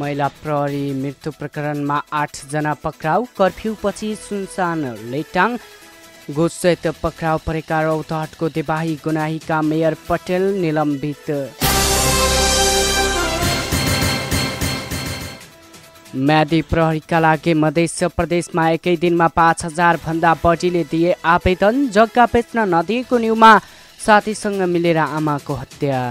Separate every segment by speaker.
Speaker 1: महिला प्रहरी मृत्यु प्रकरणमा आठजना पक्राउ कर्फ्यूपछि सुनसान लेटाङ गोसहित पक्राउ परेका रौतहटको देवाही गुनाहीका मेयर पटेल निलम्बित म्यादी प्रहरीका लागि मध्य प्रदेशमा एकै दिनमा पाँच हजारभन्दा बढीले दिए आवेदन जग्गा बेच्न नदिएको न्युमा साथीसँग मिलेर आमाको हत्या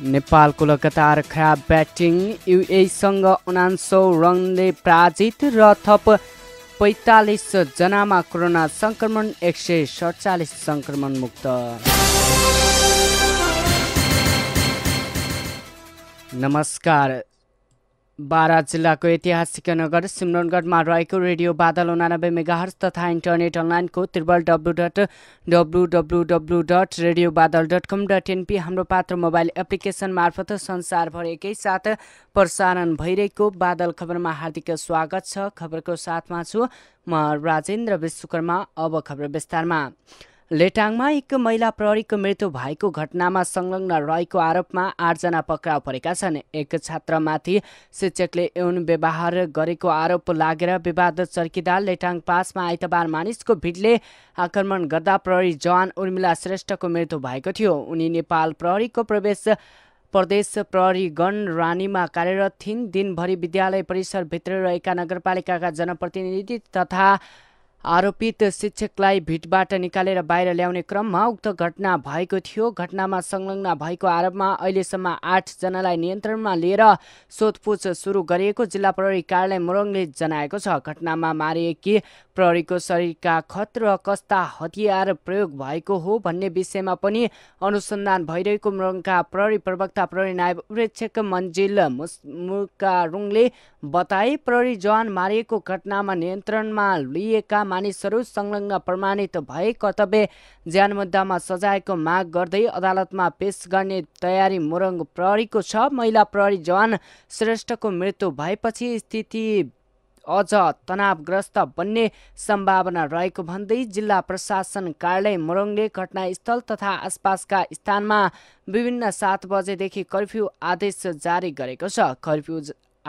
Speaker 1: नेपालको लगातार खराब ब्याटिङ युएसँग उनान्सौ रनले पराजित र थप जनामा कोरोना सङ्क्रमण एक सय सडचालिस सङ्क्रमण मुक्त नमस्कार बारा जिल्लाको ऐतिहासिक नगर सिमरनगढमा रहेको रेडियो बादल उनानब्बे मेगाहर्स तथा इन्टरनेट अनलाइनको triple W dot W W W dot radio Badal dot com dot NP हाम्रो पात्र मोबाइल एप्लिकेसन मार्फत संसारभर एकैसाथ प्रसारण भइरहेको बादल खबरमा हार्दिक स्वागत छ खबरको साथमा छु म राजेन्द्र विश्वकर्मा अब खबर विस्तारमा लेटाङमा एक महिला प्रहरीको मृत्यु भएको घटनामा संलग्न रहेको आरोपमा आठजना पक्राउ परेका छन् एक छात्रमाथि शिक्षकले यौन व्यवहार गरेको आरोप लागेर विवाद चर्किँदा लेटाङ पासमा आइतबार मानिसको भिडले आक्रमण गर्दा प्रहरी जवान उर्मिला श्रेष्ठको मृत्यु भएको थियो उनी नेपाल प्रहरीको प्रवेश प्रदेश प्रहरीगण रानीमा कार्यरत थिइन् दिनभरि विद्यालय परिसरभित्र रहेका नगरपालिकाका जनप्रतिनिधि तथा आरोपित शिक्षकलाई भिटबाट निकालेर बाहिर ल्याउने क्रममा उक्त घटना भएको थियो घटनामा संलग्न भएको आरोपमा अहिलेसम्म आठजनालाई नियन्त्रणमा लिएर सोधपुछ सुरु गरिएको जिल्ला प्रहरी कार्यालय मोरङले जनाएको छ घटनामा मारिएकी प्रहरीको शरीरका खत र कस्ता हतियार प्रयोग भएको हो भन्ने विषयमा पनि अनुसन्धान भइरहेको मुरङका प्रहरी प्रवक्ता प्रहरी नायब उपेक्षक मन्जिल मुकारुङले बताए प्रहरी जवान मारिएको घटनामा नियन्त्रणमा लिएका मानिसहरू संलग्न प्रमाणित भए कर्तव्य ज्यान मुद्दामा सजायको माग गर्दै अदालतमा पेश गर्ने तयारी मोरङ प्रहरीको छ महिला प्रहरी जवान श्रेष्ठको मृत्यु भएपछि स्थिति अझ तनावग्रस्त बन्ने सम्भावना रहेको भन्दै जिल्ला प्रशासन कार्यालय मोरङले घटनास्थल तथा आसपासका स्थानमा विभिन्न सात बजेदेखि कर्फ्यू आदेश जारी गरेको छ कर्फ्यू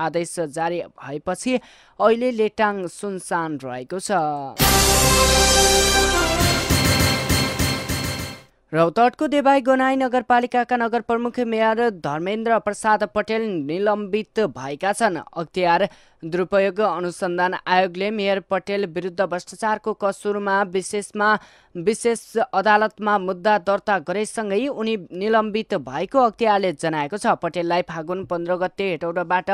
Speaker 1: आदेश जारी भएपछि अहिले लेटाङ सुनसान रहेको छ रौतहटको देवाई गोनाई नगरपालिकाका नगर प्रमुख मेयर धर्मेन्द्र प्रसाद पटेल निलम्बित भएका छन् अख्तियार दुरुपयोग अनुसन्धान आयोगले मेयर पटेल विरुद्ध भ्रष्टाचारको कसुरमा विशेषमा विशेष अदालतमा मुद्दा दर्ता गरेसँगै उनी निलम्बित भएको अख्तियारले जनाएको छ पटेललाई फागुन पन्ध्र गते हेटौडाबाट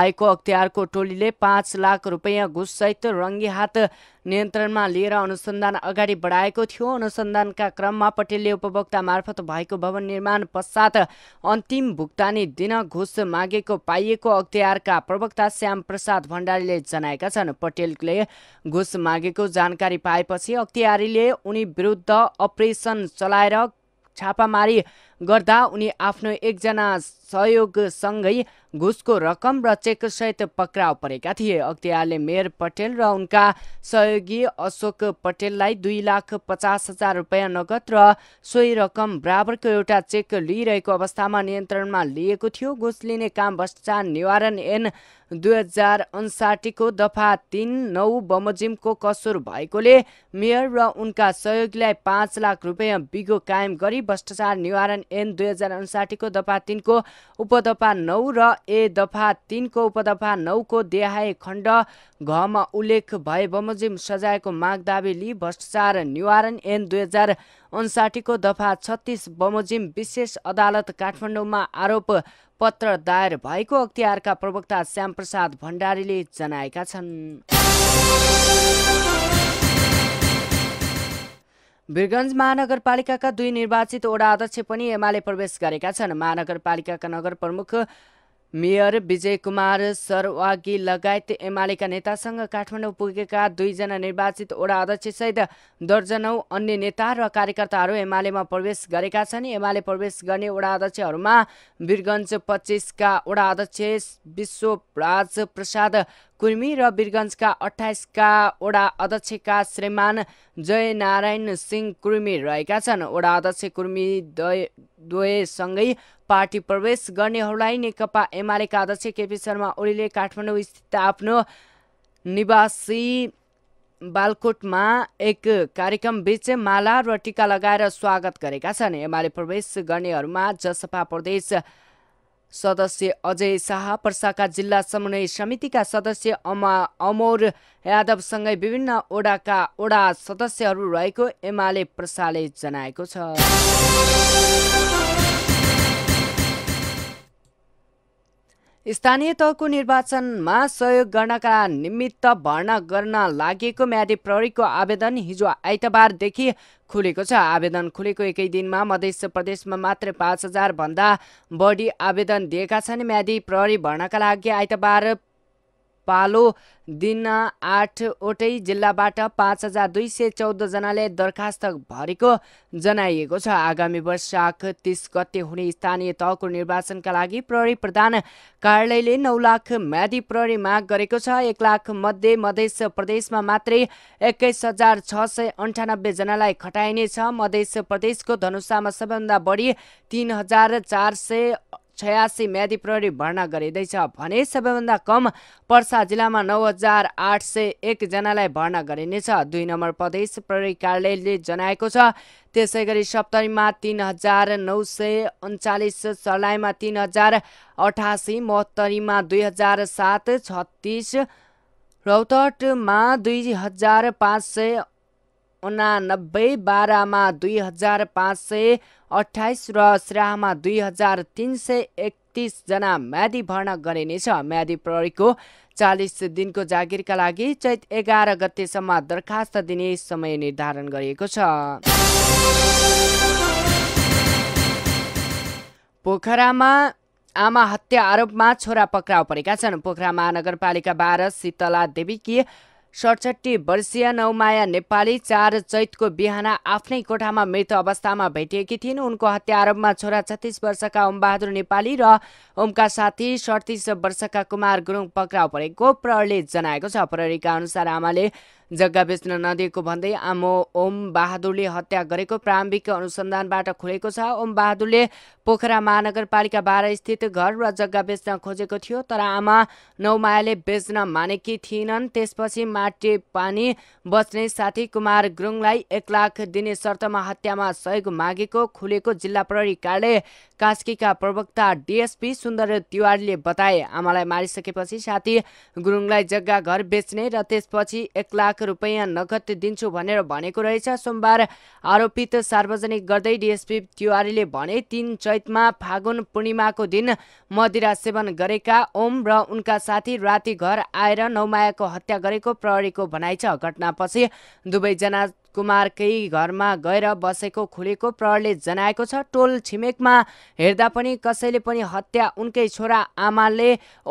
Speaker 1: आएको अख्तियारको टोलीले पाँच लाख रुपियाँ घुससहित रङ्गी हात नियन्त्रणमा लिएर अनुसन्धान अगाडि बढाएको थियो अनुसन्धानका क्रममा पटेल मन्त्रालयले उपभोक्ता मार्फत भएको भवन निर्माण पश्चात अन्तिम भुक्तानी दिन घुस मागेको पाइएको अख्तियारका प्रवक्ता श्याम प्रसाद भण्डारीले जनाएका छन् पटेलले घुस मागेको जानकारी पाएपछि अख्तियारीले उनी विरुद्ध अपरेसन चलाएर छापामारी गर्दा उनी आफ्नो एकजना सहयोगसँगै घुसको रकम र चेकसहित पक्राउ परेका थिए अख्तियारले मेयर पटेल र उनका सहयोगी अशोक पटेललाई दुई लाख पचास हजार रुपियाँ नगद र सोही रकम बराबरको एउटा चेक लिइरहेको अवस्थामा नियन्त्रणमा लिएको थियो घुस लिने काम भ्रष्टाचार निवारण एन दुई हजार उन्साठीको दफा तिन नौ बमोजिमको कसुर भएकोले मेयर र उनका सहयोगीलाई पाँच लाख रुपियाँ बिगो कायम गरी भ्रष्टाचार निवारण एन दुई हजार उन्साठीको दफा तिनको उपदफा नौ र ए दफा तिनको उपदफा नौको देहाय खण्ड घमा उल्लेख भए बमोजिम सजायको माग दावी लिई भ्रष्टाचार निवारण एन दुई हजार उन्साठीको दफा छत्तिस बमोजिम विशेष अदालत काठमाडौँमा आरोप पत्र दायर भएको अख्तियारका प्रवक्ता श्यामप्रसाद भण्डारीले जनाएका छन् वीरगञ्ज महानगरपालिकाका दुई निर्वाचित वडा अध्यक्ष पनि एमाले प्रवेश गरेका छन् महानगरपालिकाका नगर प्रमुख मेयर विजय कुमार सरवागी लगायत एमालेका नेतासँग काठमाडौँ पुगेका दुईजना निर्वाचित वडा अध्यक्षसहित दर्जनौ अन्य नेता र कार्यकर्ताहरू एमालेमा प्रवेश गरेका छन् एमाले प्रवेश गर्ने वडा अध्यक्षहरूमा वीरगञ्ज पच्चिसका वडा अध्यक्ष विश्वराज प्रसाद कुर्मी र वीरगञ्जका अठाइसका वडा अध्यक्षका श्रीमान जयनारायण सिंह कुर्मी रहेका छन् वडा अध्यक्ष कुर्मी द्वयसँगै पार्टी प्रवेश गर्नेहरूलाई नेकपा एमालेका अध्यक्ष केपी शर्मा ओलीले काठमाडौँ स्थित आफ्नो निवासी बालकोटमा एक कार्यक्रम बीच माला र टिका लगाएर स्वागत गरेका छन् एमाले प्रवेश गर्नेहरूमा जसपा प्रदेश सदस्य अजय शाह पर्साका जिल्ला समन्वय समितिका सदस्य अमा अमोर यादवसँगै विभिन्न ओडाका ओडा सदस्यहरू रहेको एमाले प्रसाले जनाएको छ स्थानीय तहको निर्वाचनमा सहयोग गर्नका निमित्त भर्ना गर्न लागेको म्यादी प्रहरीको आवेदन हिजो आइतबारदेखि खुलेको छ आवेदन खुलेको एकै दिनमा मध्य प्रदेशमा मात्रै पाँच हजारभन्दा बढी आवेदन दिएका छन् म्यादी प्रहरी भर्नाका लागि आइतबार पालो दिन आठवटै जिल्लाबाट पाँच हजार दुई सय चौधजनाले दरखास्त भरेको जनाइएको छ आगामी वर्षाख तिस गते हुने स्थानीय तहको निर्वाचनका लागि प्रहरी प्रधान कार्यालयले नौ लाख म्यादी प्रहरी माग गरेको छ एक लाख मध्ये मधेस प्रदेशमा मात्रै एक्काइस हजार छ सय अन्ठानब्बेजनालाई खटाइनेछ मधेस प्रदेशको धनुषामा सबैभन्दा बढी तिन हजार चार सय छयासी म्यादी प्रहरी भर्ना गरिँदैछ भने सबैभन्दा कम पर्सा जिल्लामा नौ हजार आठ सय एकजनालाई भर्ना गरिनेछ दुई नम्बर प्रदेश प्रहरी कार्यालयले जनाएको छ त्यसै गरी सप्तरीमा तिन हजार नौ सय उन्चालिस सलाइमा तिन हजार अठासी महत्तरीमा दुई हजार सात छत्तिस रौतटमा दुई हजार पाँच सय उनानब्बे बाह्रमा दुई हजार पाँच सय अठाइस र श्राहमा दुई हजार तिन सय एकतिसजना म्यादी भर्ना गरिनेछ म्यादी प्रहरीको चालिस दिनको जागिरका लागि चैत एघार गतेसम्म दरखास्त दिने समय निर्धारण गरिएको छ पोखरामा आमा हत्या आरोपमा छोरा पक्राउ परेका छन् पोखरा महानगरपालिका बाह्र शीतला देवीकी सडसठी वर्षीय नौमाया नेपाली चार चैतको बिहान आफ्नै कोठामा मृत अवस्थामा भेटिएकी थिइन् उनको हत्या आरोपमा छोरा छत्तिस वर्षका ओमबहादुर नेपाली र ओमका साथी सडतिस वर्षका कुमार गुरुङ पक्राउ परेको प्रहरीले जनाएको छ प्रहरीका अनुसार आमाले जग्गा बेच्न नदिएको भन्दै आमो ओम बहादुरले हत्या गरेको प्रारम्भिक अनुसन्धानबाट खुलेको छ ओम बहादुरले पोखरा महानगरपालिका बाह्र स्थित घर र जग्गा बेच्न खोजेको थियो तर आमा नौमायाले बेच्न मानेकी थिएनन् त्यसपछि माटे पानी बच्ने साथी कुमार गुरुङलाई एक लाख दिने शर्तमा हत्यामा सहयोग मागेको खुलेको जिल्ला प्रहरी कार्यालय कास्कीका प्रवक्ता डिएसपी सुन्दर तिवारीले बताए आमालाई मारिसकेपछि साथी गुरुङलाई जग्गा घर बेच्ने र त्यसपछि एक लाख लाख रुपियाँ नगद दिन्छु भनेर भनेको रहेछ सोमबार आरोपित सार्वजनिक गर्दै डिएसपी तिवारीले भने तीन चैतमा फागुन पूर्णिमाको दिन मदिरा सेवन गरेका ओम र उनका साथी राति घर आएर नौमायाको हत्या गरेको प्रहरीको भनाइ छ घटनापछि दुवैजना कुमारकै घरमा गएर बसेको खुलेको प्रहरले जनाएको छ टोल छिमेकमा हेर्दा पनि कसैले पनि हत्या उनकै छोरा आमाले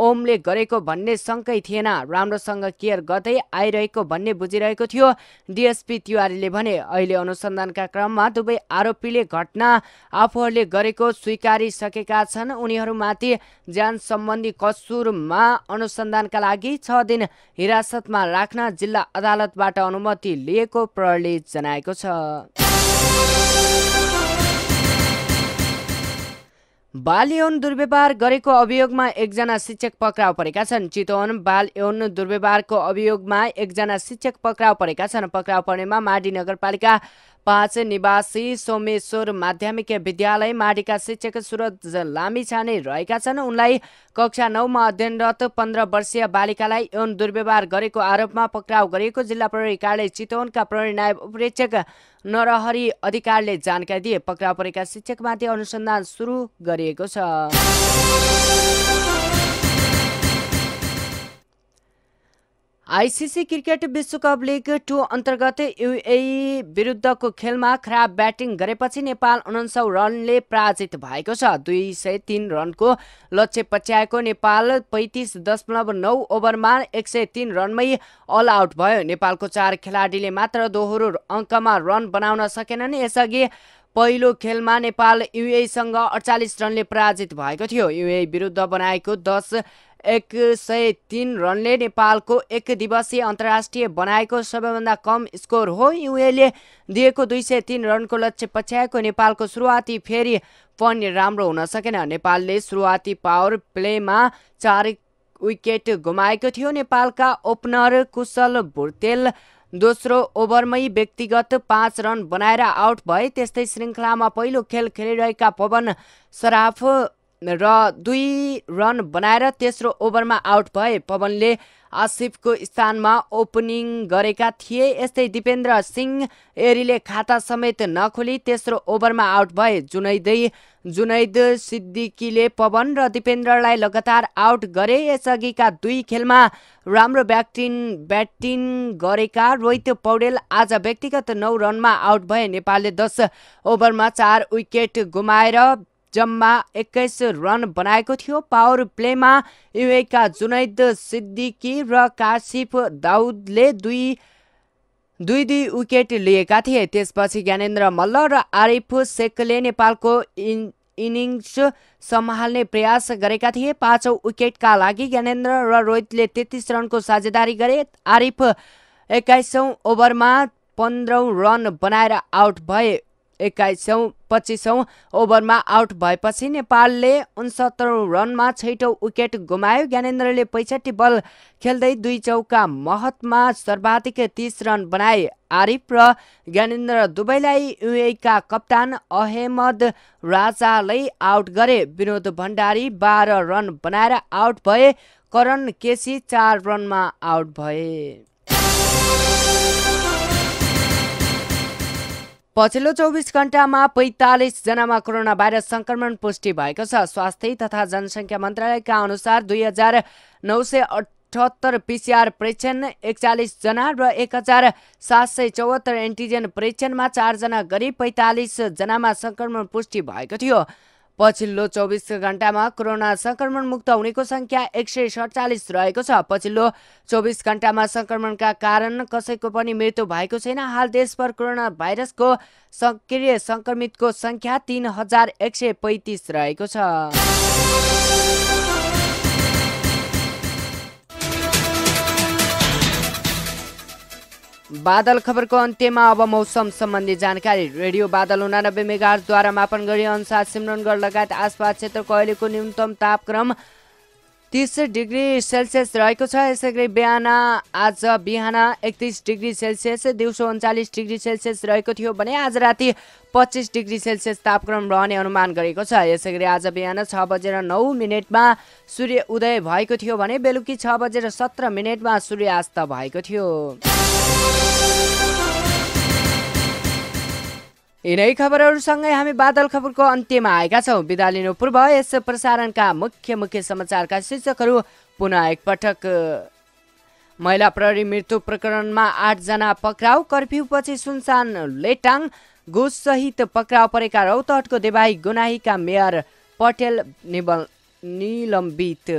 Speaker 1: ओमले गरेको भन्ने शङ्कै थिएन राम्रोसँग केयर गर्दै आइरहेको भन्ने बुझिरहेको थियो डिएसपी तिवारीले भने अहिले अनुसन्धानका क्रममा दुवै आरोपीले घटना आफूहरूले गरेको स्वीकारिसकेका छन् उनीहरूमाथि ज्यान सम्बन्धी कसुरमा अनुसन्धानका लागि छ दिन हिरासतमा राख्न जिल्ला अदालतबाट अनुमति लिएको प्रहरले जनाएको छ बाल यौन दुर्व्यवहार गरेको अभियोगमा एकजना शिक्षक पक्राउ परेका छन् चितवन बाल यौन दुर्व्यवहारको अभियोगमा एकजना शिक्षक पक्राउ परेका छन् पक्राउ पर्नेमा माडी नगरपालिका पाँच निवासी सोमेश्वर माध्यमिक विद्यालय माडीका शिक्षक सुरज लामिछाने रहेका छन् उनलाई कक्षा नौमा अध्ययनरत पन्ध्र वर्षीय बालिकालाई यौन दुर्व्यवहार गरेको आरोपमा पक्राउ गरिएको जिल्ला प्रहरी कार्यालय चितवनका प्रहरी नायब उपरीक्षक नरहरी अधिकारले जानकारी दिए पक्राउ परेका शिक्षकमाथि अनुसन्धान सुरु गरिएको छ आइसिसी क्रिकेट विश्वकप लिग टू अन्तर्गत युए विरुद्धको खेलमा खराब ब्याटिङ गरेपछि नेपाल उन्सौ रनले पराजित भएको छ दुई सय तिन रनको लक्ष्य पच्याएको नेपाल पैँतिस दशमलव नौ ओभरमा एक सय तिन रनमै अल आउट भयो नेपालको चार खेलाडीले मात्र दोहोरो अङ्कमा रन बनाउन सकेनन् यसअघि पहिलो खेलमा नेपाल युएसँग अडचालिस रनले पराजित भएको थियो युए विरुद्ध बनाएको दस एक सय तिन रनले नेपालको एक दिवसीय अन्तर्राष्ट्रिय बनाएको सबैभन्दा कम स्कोर हो युएले दिएको दुई सय तिन रनको लक्ष्य पछ्याएको नेपालको सुरुवाती फेरि पनि राम्रो हुन सकेन नेपालले सुरुवाती पावर प्लेमा चार विकेट गुमाएको थियो नेपालका ओपनर कुशल भुर्तेल दोस्रो ओभरमै व्यक्तिगत पाँच रन बनाएर आउट भए त्यस्तै श्रृङ्खलामा पहिलो खेल खेलिरहेका पवन सराफ र दुई रन बनाएर तेस्रो ओभरमा आउट भए पवनले आसिफको स्थानमा ओपनिङ गरेका थिए यस्तै दिपेन्द्र सिंह एरीले खाता समेत नखोली तेस्रो ओभरमा आउट भए जुनैदै जुनैद सिद्दिकीले पवन र दिपेन्द्रलाई लगातार आउट गरे यसअघिका दुई खेलमा राम्रो ब्याटिङ ब्याटिङ गरेका रोहित पौडेल आज व्यक्तिगत नौ रनमा आउट भए नेपालले दस ओभरमा चार विकेट गुमाएर जम्मा एक्काइस रन बनाएको थियो पावर प्लेमा युएका जुनैद सिद्दिकी र काशिफ दाउदले दुई दुई दुई विकेट लिएका थिए त्यसपछि ज्ञानेन्द्र मल्ल र आरिफ सेकले नेपालको इन इनिङ्स सम्हाल्ने प्रयास गरेका थिए पाँचौँ विकेटका लागि ज्ञानेन्द्र र रोहितले तेत्तिस रनको साझेदारी गरे आरिफ एक्काइसौँ ओभरमा पन्ध्रौँ रन बनाएर आउट भए एक्काइसौँ पच्चिसौँ ओभरमा आउट भएपछि नेपालले उनसत्तरौँ रनमा छैटौँ विकेट गुमायो ज्ञानेन्द्रले पैँसठी बल खेल्दै दुई चौका महत्मा सर्वाधिक तिस रन बनाए आरिफ र ज्ञानेन्द्र दुवैलाई युएका कप्तान अहमद राजालाई आउट गरे विनोद भण्डारी बाह्र रन बनाएर आउट भए करण केसी चार रनमा आउट भए पछिल्लो चौबिस घण्टामा जनामा कोरोना भाइरस संक्रमण पुष्टि भएको छ स्वास्थ्य तथा जनसङ्ख्या मन्त्रालयका अनुसार दुई हजार नौ सय अठहत्तर पिसिआर परीक्षण एकचालिसजना र एक हजार सात सय चौहत्तर एन्टिजेन परीक्षणमा चारजना गरी जनामा संक्रमण पुष्टि भएको थियो पछिल्लो चौबिस घण्टामा कोरोना संक्रमण मुक्त हुनेको संख्या एक सय सडचालिस रहेको छ पछिल्लो चौबिस घण्टामा संक्रमणका कारण कसैको पनि मृत्यु भएको छैन हाल देशभर कोरोना भाइरसको सक्रिय संक्रमितको संख्या तिन हजार एक सय पैतिस रहेको छ बादल खबरको अन्त्यमा अब मौसम सम्बन्धी जानकारी रेडियो बादल उनानब्बे मेगाहरूद्वारा मापन गरी अनुसार सिमरनगढ लगायत आसपास क्षेत्रको अहिलेको न्यूनतम तापक्रम तिस डिग्री सेल्सियस रहेको छ यसै गरी बिहान आज बिहान एकतिस डिग्री सेल्सियस दिउँसो उन्चालिस डिग्री सेल्सियस रहेको थियो भने आज राति पच्चिस डिग्री सेल्सियस तापक्रम रहने अनुमान गरेको छ यसै गरी आज बिहान छ बजेर नौ मिनटमा सूर्य उदय भएको थियो भने बेलुकी छ बजेर सत्र मिनटमा सूर्यास्त भएको थियो यिनै खबरहरूसँगै हामी बादल खबरको अन्त्यमा आएका छौँ बिदा लिनु पूर्व यस प्रसारणका मुख्य मुख्य समाचारका शीर्षकहरू पुनः एकपटक महिला प्रहरी मृत्यु प्रकरणमा आठजना पक्राउ कर्फ्यूपछि सुनसान लेटाङ घुससहित पक्राउ परेका रौतहटको देवाई गुनाहीका मेयर पटेल निलम्बित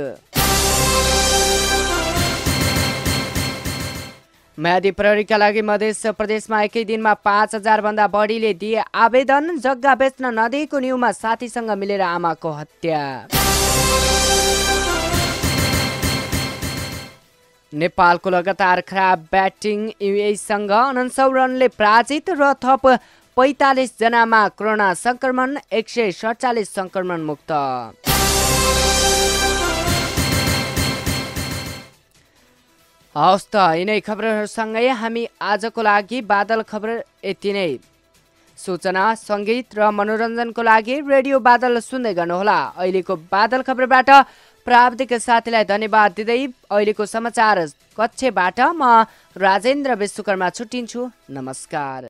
Speaker 1: म्यादी प्रहरीका लागि मध्य प्रदेशमा एकै दिनमा पाँच भन्दा बढीले दिए आवेदन जग्गा बेच्न नदिएको न्युमा साथीसँग मिलेर आमाको हत्या नेपालको लगातार खराब ब्याटिङ युएसँग अनन्सौ रनले पराजित र थप पैँतालिस जनामा कोरोना सङ्क्रमण एक सय सडचालिस सङ्क्रमण मुक्त हवस् त यिनै खबरहरूसँगै हामी आजको लागि बादल खबर यति नै सूचना सङ्गीत र मनोरञ्जनको लागि रेडियो बादल सुन्दै गर्नुहोला अहिलेको बादल खबरबाट प्राविधिक साथीलाई धन्यवाद दिँदै अहिलेको समाचार कक्षबाट म राजेन्द्र विश्वकर्मा छुट्टिन्छु नमस्कार